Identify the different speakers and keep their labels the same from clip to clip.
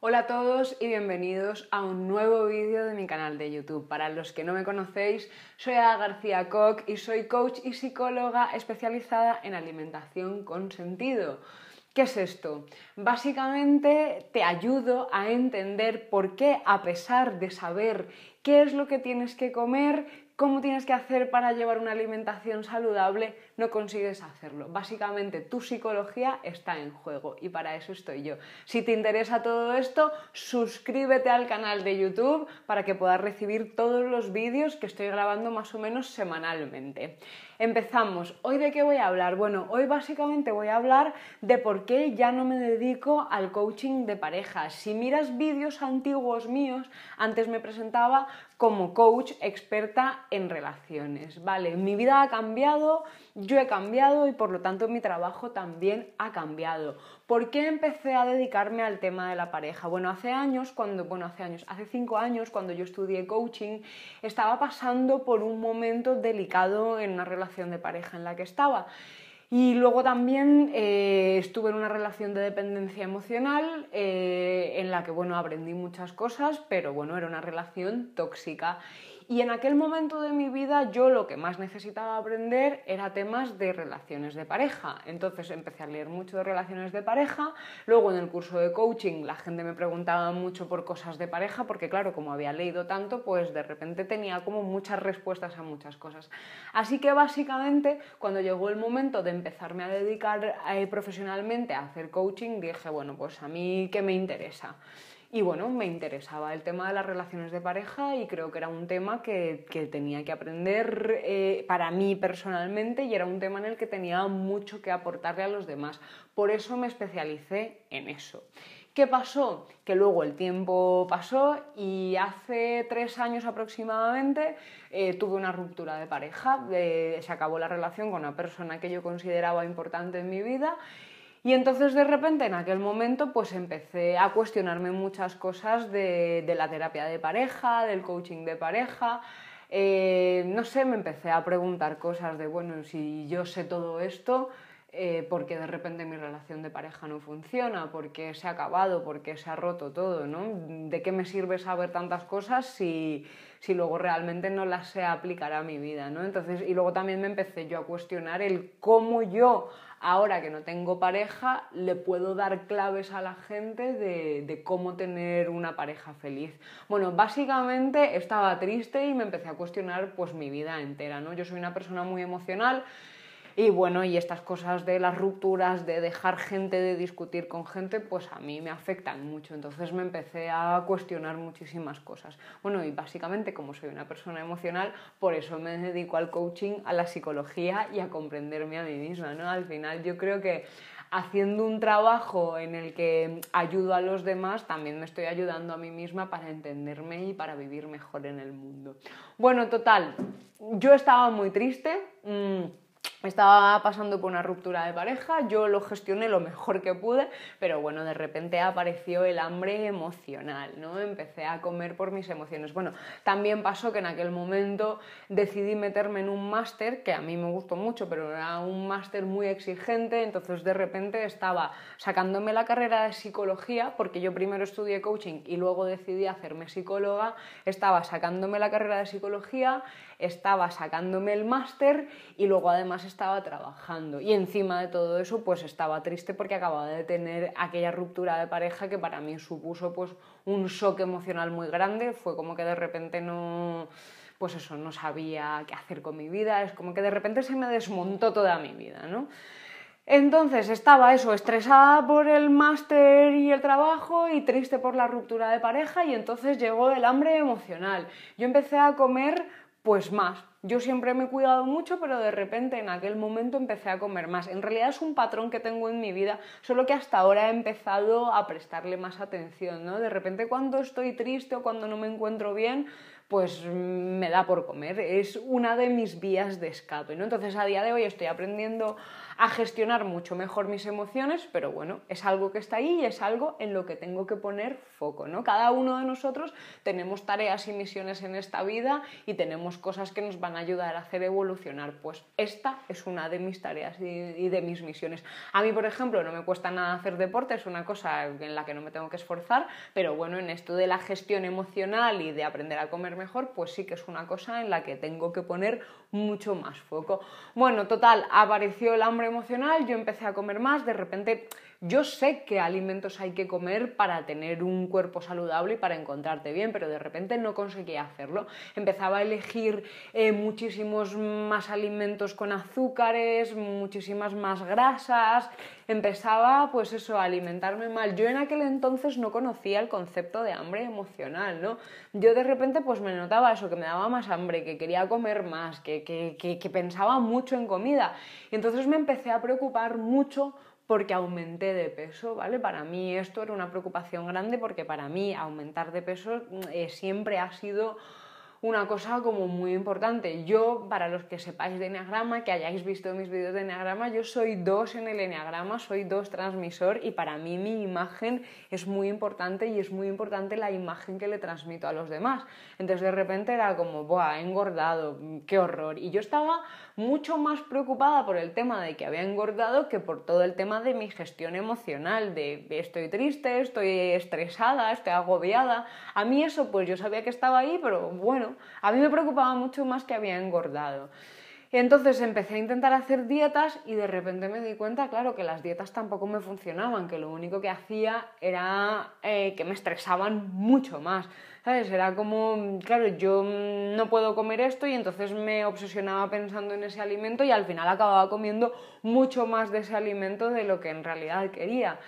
Speaker 1: Hola a todos y bienvenidos a un nuevo vídeo de mi canal de YouTube. Para los que no me conocéis, soy Ada García Koch y soy coach y psicóloga especializada en alimentación con sentido. ¿Qué es esto? Básicamente te ayudo a entender por qué, a pesar de saber qué es lo que tienes que comer, cómo tienes que hacer para llevar una alimentación saludable, no consigues hacerlo. Básicamente tu psicología está en juego y para eso estoy yo. Si te interesa todo esto, suscríbete al canal de YouTube para que puedas recibir todos los vídeos que estoy grabando más o menos semanalmente. Empezamos. ¿Hoy de qué voy a hablar? Bueno, hoy básicamente voy a hablar de por qué ya no me dedico al coaching de parejas. Si miras vídeos antiguos míos, antes me presentaba como coach experta en relaciones, ¿vale? Mi vida ha cambiado, yo he cambiado y por lo tanto mi trabajo también ha cambiado. ¿Por qué empecé a dedicarme al tema de la pareja? Bueno, hace años, cuando, bueno, hace años, hace cinco años, cuando yo estudié coaching, estaba pasando por un momento delicado en una relación de pareja en la que estaba. Y luego también eh, estuve en una relación de dependencia emocional eh, en la que, bueno, aprendí muchas cosas, pero bueno, era una relación tóxica. Y en aquel momento de mi vida yo lo que más necesitaba aprender era temas de relaciones de pareja. Entonces empecé a leer mucho de relaciones de pareja. Luego en el curso de coaching la gente me preguntaba mucho por cosas de pareja porque claro, como había leído tanto, pues de repente tenía como muchas respuestas a muchas cosas. Así que básicamente cuando llegó el momento de empezarme a dedicar eh, profesionalmente a hacer coaching, dije, bueno, pues a mí qué me interesa. Y bueno, me interesaba el tema de las relaciones de pareja y creo que era un tema que, tenía que aprender eh, para mí personalmente y era un tema en el que tenía mucho que aportarle a los demás. Por eso me especialicé en eso. ¿Qué pasó? Que luego el tiempo pasó y hace tres años aproximadamente eh, tuve una ruptura de pareja, eh, se acabó la relación con una persona que yo consideraba importante en mi vida y entonces de repente en aquel momento pues empecé a cuestionarme muchas cosas de, la terapia de pareja, del coaching de pareja. Eh, no sé, me empecé a preguntar cosas de, bueno, si yo sé todo esto, eh, porque de repente mi relación de pareja no funciona, porque se ha acabado, porque se ha roto todo, ¿no? ¿De qué me sirve saber tantas cosas si, si luego realmente no la sé aplicar a mi vida, ¿no? Entonces, y luego también me empecé yo a cuestionar el cómo yo, ahora que no tengo pareja, le puedo dar claves a la gente de, cómo tener una pareja feliz. Bueno, básicamente estaba triste y me empecé a cuestionar pues mi vida entera, ¿no? Yo soy una persona muy emocional, y bueno, y estas cosas de las rupturas, de dejar gente, de discutir con gente, pues a mí me afectan mucho. Entonces me empecé a cuestionar muchísimas cosas. Bueno, y básicamente como soy una persona emocional, por eso me dedico al coaching, a la psicología y a comprenderme a mí misma, ¿no? Al final yo creo que haciendo un trabajo en el que ayudo a los demás, también me estoy ayudando a mí misma para entenderme y para vivir mejor en el mundo. Bueno, total, yo estaba muy triste. Mm, estaba pasando por una ruptura de pareja, yo lo gestioné lo mejor que pude, pero bueno, de repente apareció el hambre emocional, ¿no? Empecé a comer por mis emociones. Bueno, también pasó que en aquel momento decidí meterme en un máster, que a mí me gustó mucho, pero era un máster muy exigente, entonces de repente estaba sacándome la carrera de psicología, porque yo primero estudié coaching y luego decidí hacerme psicóloga, estaba sacándome la carrera de psicología, estaba sacándome el máster y luego además estaba trabajando y encima de todo eso pues estaba triste porque acababa de tener aquella ruptura de pareja que para mí supuso pues un shock emocional muy grande, fue como que de repente no pues eso, no sabía qué hacer con mi vida, es como que de repente se me desmontó toda mi vida, ¿no? Entonces estaba eso, estresada por el máster y el trabajo y triste por la ruptura de pareja y entonces llegó el hambre emocional. Yo empecé a comer pues más, yo siempre me he cuidado mucho, pero de repente en aquel momento empecé a comer más. En realidad es un patrón que tengo en mi vida, solo que hasta ahora he empezado a prestarle más atención, ¿no? De repente cuando estoy triste o cuando no me encuentro bien, pues me da por comer. Es una de mis vías de escape, ¿no? Entonces a día de hoy estoy aprendiendo a gestionar mucho mejor mis emociones, pero bueno, es algo que está ahí y es algo en lo que tengo que poner foco, ¿no? Cada uno de nosotros tenemos tareas y misiones en esta vida y tenemos cosas que nos van a ayudar a hacer evolucionar, pues esta es una de mis tareas y de mis misiones. A mí, por ejemplo, no me cuesta nada hacer deporte, es una cosa en la que no me tengo que esforzar, pero bueno, en esto de la gestión emocional y de aprender a comer mejor, pues sí que es una cosa en la que tengo que poner mucho más foco. Bueno, total, apareció el hambre emocional, yo empecé a comer más, de repente yo sé qué alimentos hay que comer para tener un cuerpo saludable y para encontrarte bien, pero de repente no conseguía hacerlo. Empezaba a elegir eh, muchísimos más alimentos con azúcares, muchísimas más grasas, empezaba pues eso, a alimentarme mal. Yo en aquel entonces no conocía el concepto de hambre emocional, ¿no? Yo de repente pues me notaba eso, que me daba más hambre, que quería comer más, que, que pensaba mucho en comida. Y entonces me empecé a preocupar mucho porque aumenté de peso, ¿vale? Para mí esto era una preocupación grande porque para mí aumentar de peso mm, eh, siempre ha sido una cosa como muy importante. Yo, para los que sepáis de Enneagrama, que hayáis visto mis vídeos de Enneagrama, yo soy dos en el Enneagrama, soy dos transmisor y para mí mi imagen es muy importante y es muy importante la imagen que le transmito a los demás. Entonces de repente era como, ¡buah, engordado, qué horror! Y yo estaba mucho más preocupada por el tema de que había engordado que por todo el tema de mi gestión emocional, de estoy triste, estoy estresada, estoy agobiada. A mí eso, pues yo sabía que estaba ahí, pero bueno, a mí me preocupaba mucho más que había engordado. Y entonces empecé a intentar hacer dietas y de repente me di cuenta, claro, que las dietas tampoco me funcionaban, que lo único que hacía era eh, que me estresaban mucho más. ¿Sabes? Era como, claro, yo no puedo comer esto y entonces me obsesionaba pensando en ese alimento y al final acababa comiendo mucho más de ese alimento de lo que en realidad quería.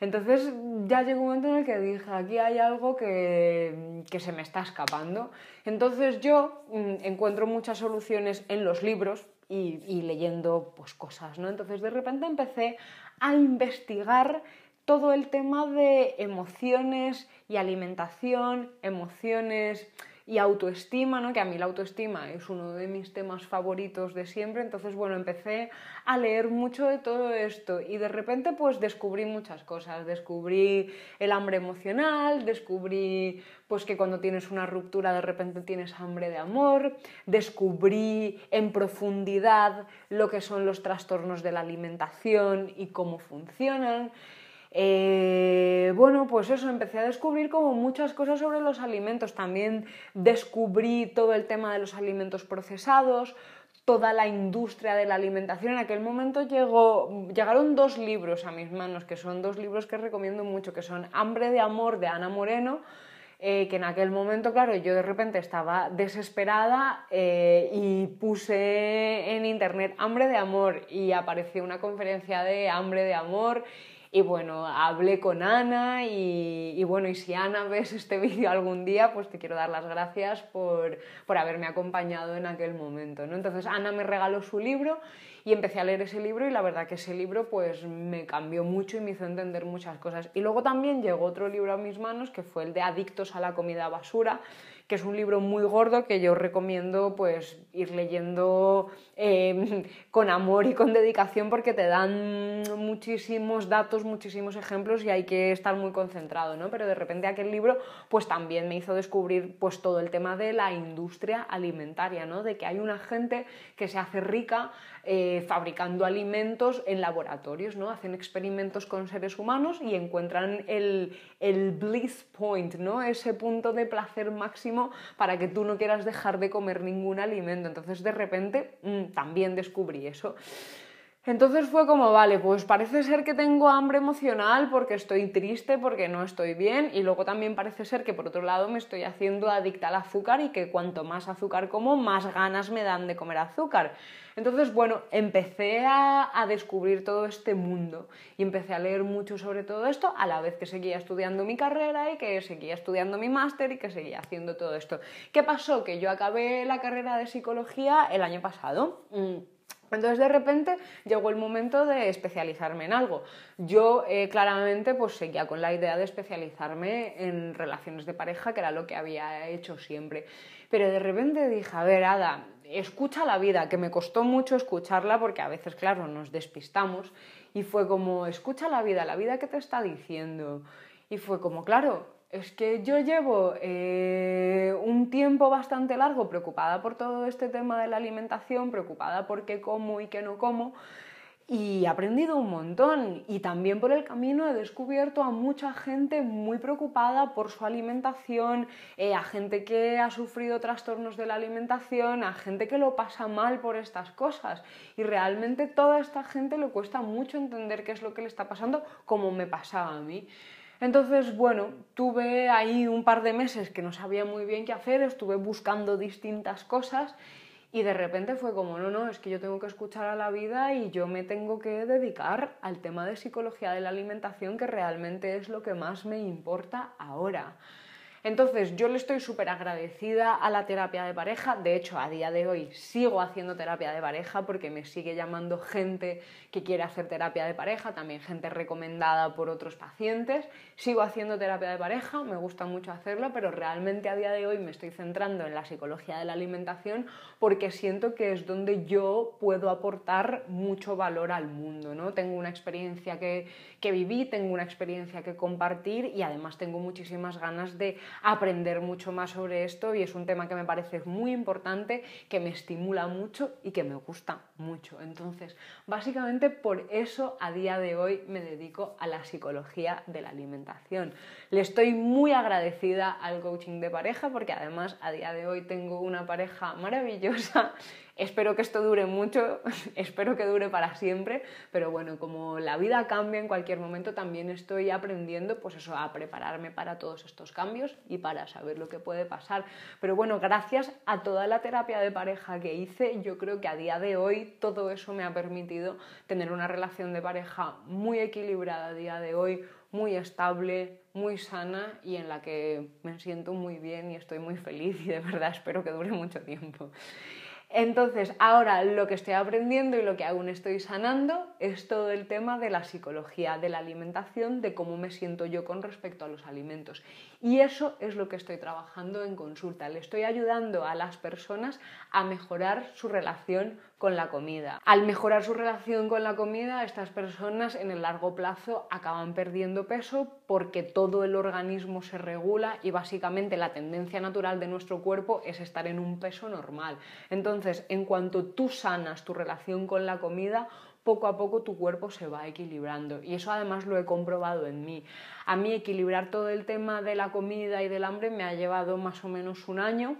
Speaker 1: Entonces ya llegó un momento en el que dije, aquí hay algo que, se me está escapando. Entonces yo mm, encuentro muchas soluciones en los libros y, leyendo pues, cosas, ¿no? Entonces de repente empecé a investigar todo el tema de emociones y alimentación, emociones y autoestima, ¿no? que a mí la autoestima es uno de mis temas favoritos de siempre, entonces bueno, empecé a leer mucho de todo esto y de repente pues descubrí muchas cosas, descubrí el hambre emocional, descubrí pues que cuando tienes una ruptura de repente tienes hambre de amor, descubrí en profundidad lo que son los trastornos de la alimentación y cómo funcionan, eh, bueno, pues eso, empecé a descubrir como muchas cosas sobre los alimentos. También descubrí todo el tema de los alimentos procesados, toda la industria de la alimentación. En aquel momento llegaron dos libros a mis manos, que son dos libros que recomiendo mucho, que son Hambre de Amor de Ana Moreno, eh, que en aquel momento, claro, yo de repente estaba desesperada eh, y puse en internet Hambre de Amor y apareció una conferencia de Hambre de Amor y bueno, hablé con Ana y, bueno, y si Ana ves este vídeo algún día, pues te quiero dar las gracias por, por haberme acompañado en aquel momento, ¿no? Entonces Ana me regaló su libro y empecé a leer ese libro y la verdad que ese libro pues me cambió mucho y me hizo entender muchas cosas. Y luego también llegó otro libro a mis manos que fue el de Adictos a la comida basura que es un libro muy gordo que yo recomiendo pues ir leyendo em, con amor y con dedicación porque te dan muchísimos datos, muchísimos ejemplos y hay que estar muy concentrado, Pero de repente aquel libro pues también me hizo descubrir pues todo el tema de la industria alimentaria, ¿no? De que hay una gente que se hace rica eh, fabricando alimentos en laboratorios, ¿no? Hacen experimentos con seres humanos y encuentran el, el bliss point, ¿no? Ese punto de placer máximo para que tú no quieras dejar de comer ningún alimento. Entonces de repente mm, también descubrí eso. Entonces fue como, vale, pues parece ser que tengo hambre emocional porque estoy triste, porque no estoy bien y luego también parece ser que por otro lado me estoy haciendo adicta al azúcar y que cuanto más azúcar como, más ganas me dan de comer azúcar. Entonces, bueno, empecé a, descubrir todo este mundo y empecé a leer mucho sobre todo esto a la vez que seguía estudiando mi carrera y que seguía estudiando mi máster y que seguía haciendo todo esto. ¿Qué pasó? Que yo acabé la carrera de psicología el año pasado. Mm, entonces de repente llegó el momento de especializarme en algo. Yo eh, claramente pues seguía con la idea de especializarme en relaciones de pareja, que era lo que había hecho siempre. Pero de repente dije, a ver, Ada, escucha la vida, que me costó mucho escucharla porque a veces, claro, nos despistamos. Y fue como, escucha la vida, la vida que te está diciendo. Y fue como, claro, es que yo llevo eh, un tiempo bastante largo preocupada por todo este tema de la alimentación, preocupada por qué como y qué no como, y he aprendido un montón. Y también por el camino he descubierto a mucha gente muy preocupada por su alimentación, eh, a gente que ha sufrido trastornos de la alimentación, a gente que lo pasa mal por estas cosas. Y realmente toda esta gente le cuesta mucho entender qué es lo que le está pasando, como me pasaba a mí. Entonces, bueno, tuve ahí un par de meses que no sabía muy bien qué hacer, estuve buscando distintas cosas y de repente fue como, no, no, es que yo tengo que escuchar a la vida y yo me tengo que dedicar al tema de psicología de la alimentación, que realmente es lo que más me importa ahora. Entonces, yo le estoy súper agradecida a la terapia de pareja. De hecho, a día de hoy sigo haciendo terapia de pareja porque me sigue llamando gente que quiere hacer terapia de pareja, también gente recomendada por otros pacientes. Sigo haciendo terapia de pareja, me gusta mucho hacerlo, pero realmente a día de hoy me estoy centrando en la psicología de la alimentación porque siento que es donde yo puedo aportar mucho valor al mundo, ¿no? Tengo una experiencia que, que viví, tengo una experiencia que compartir y además tengo muchísimas ganas de aprender mucho más sobre esto y es un tema que me parece muy importante, que me estimula mucho y que me gusta mucho. Entonces, básicamente por eso a día de hoy me dedico a la psicología de la alimentación. Le estoy muy agradecida al coaching de pareja porque además a día de hoy tengo una pareja maravillosa Espero que esto dure mucho, espero que dure para siempre, pero bueno, como la vida cambia en cualquier momento, también estoy aprendiendo pues eso, a prepararme para todos estos cambios y para saber lo que puede pasar. Pero bueno, gracias a toda la terapia de pareja que hice, yo creo que a día de hoy todo eso me ha permitido tener una relación de pareja muy equilibrada a día de hoy, muy estable, muy sana y en la que me siento muy bien y estoy muy feliz y de verdad espero que dure mucho tiempo. Entonces, ahora lo que estoy aprendiendo y lo que aún estoy sanando es todo el tema de la psicología, de la alimentación, de cómo me siento yo con respecto a los alimentos. Y eso es lo que estoy trabajando en consulta. Le estoy ayudando a las personas a mejorar su relación con la comida. Al mejorar su relación con la comida, estas personas en el largo plazo acaban perdiendo peso porque todo el organismo se regula y básicamente la tendencia natural de nuestro cuerpo es estar en un peso normal. Entonces, en cuanto tú sanas tu relación con la comida, poco a poco tu cuerpo se va equilibrando. Y eso además lo he comprobado en mí. A mí equilibrar todo el tema de la comida y del hambre me ha llevado más o menos un año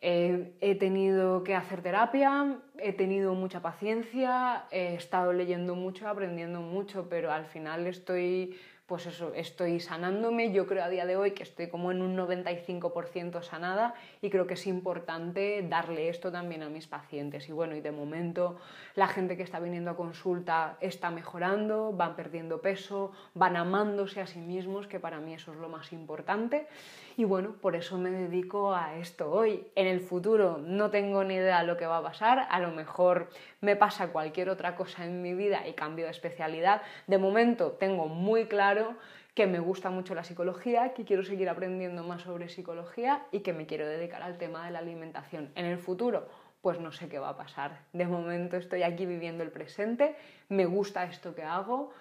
Speaker 1: he tenido que hacer terapia, he tenido mucha paciencia, he estado leyendo mucho, aprendiendo mucho, pero al final estoy pues eso, estoy sanándome, yo creo a día de hoy que estoy como en un 95% sanada y creo que es importante darle esto también a mis pacientes. Y bueno, y de momento la gente que está viniendo a consulta está mejorando, van perdiendo peso, van amándose a sí mismos, que para mí eso es lo más importante. Y bueno, por eso me dedico a esto hoy. En el futuro no tengo ni idea lo que va a pasar, a lo mejor me pasa cualquier otra cosa en mi vida y cambio de especialidad, de momento tengo muy claro que me gusta mucho la psicología, que quiero seguir aprendiendo más sobre psicología y que me quiero dedicar al tema de la alimentación. En el futuro, pues no sé qué va a pasar. De momento estoy aquí viviendo el presente, me gusta esto que hago,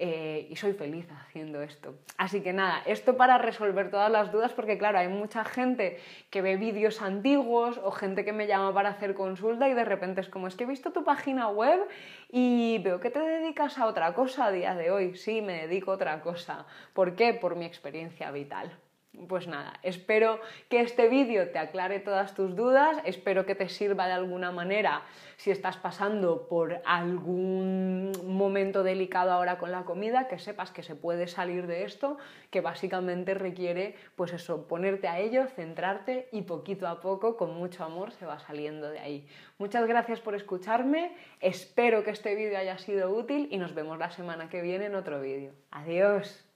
Speaker 1: eh, y soy feliz haciendo esto. Así que nada, esto para resolver todas las dudas porque claro, hay mucha gente que ve vídeos antiguos o gente que me llama para hacer consulta y de repente es como, es que he visto tu página web y veo que te dedicas a otra cosa a día de hoy. Sí, me dedico a otra cosa. ¿Por qué? Por mi experiencia vital pues nada, espero que este vídeo te aclare todas tus dudas, espero que te sirva de alguna manera si estás pasando por algún momento delicado ahora con la comida, que sepas que se puede salir de esto, que básicamente requiere pues eso, ponerte a ello, centrarte y poquito a poco con mucho amor se va saliendo de ahí. Muchas gracias por escucharme, espero que este vídeo haya sido útil y nos vemos la semana que viene en otro vídeo. Adiós.